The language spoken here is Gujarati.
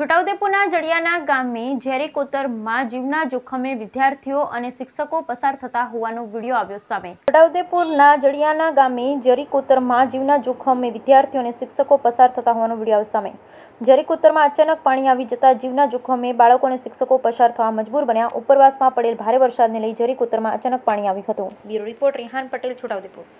છોટાઉદેપુરના જડિયાના ગામમાં જરીકોતર માં જીવના જોખમે વિદ્યાર્થીઓ અને શિક્ષકો પસાર થતા હોવાનું વિડિયો આવ્યો સામે છોટાઉદેપુરના જડિયાના ગામમાં જરીકોતર માં જીવના જોખમે વિદ્યાર્થીઓ અને શિક્ષકો પસાર થતા હોવાનું વિડિયો આવ્યો સામે જરીકોતરમાં અચાનક પાણી આવી જતાં જીવના જોખમે બાળકોને શિક્ષકો પસાર થવા મજબૂર બન્યા ઉપરવાસમાં પડેલ ભારે વરસાદને લઈ જરીકોતરમાં અચાનક પાણી આવી હતું બ્યુરો રિપોર્ટર ઈહાન પટેલ છોટાઉદેપુર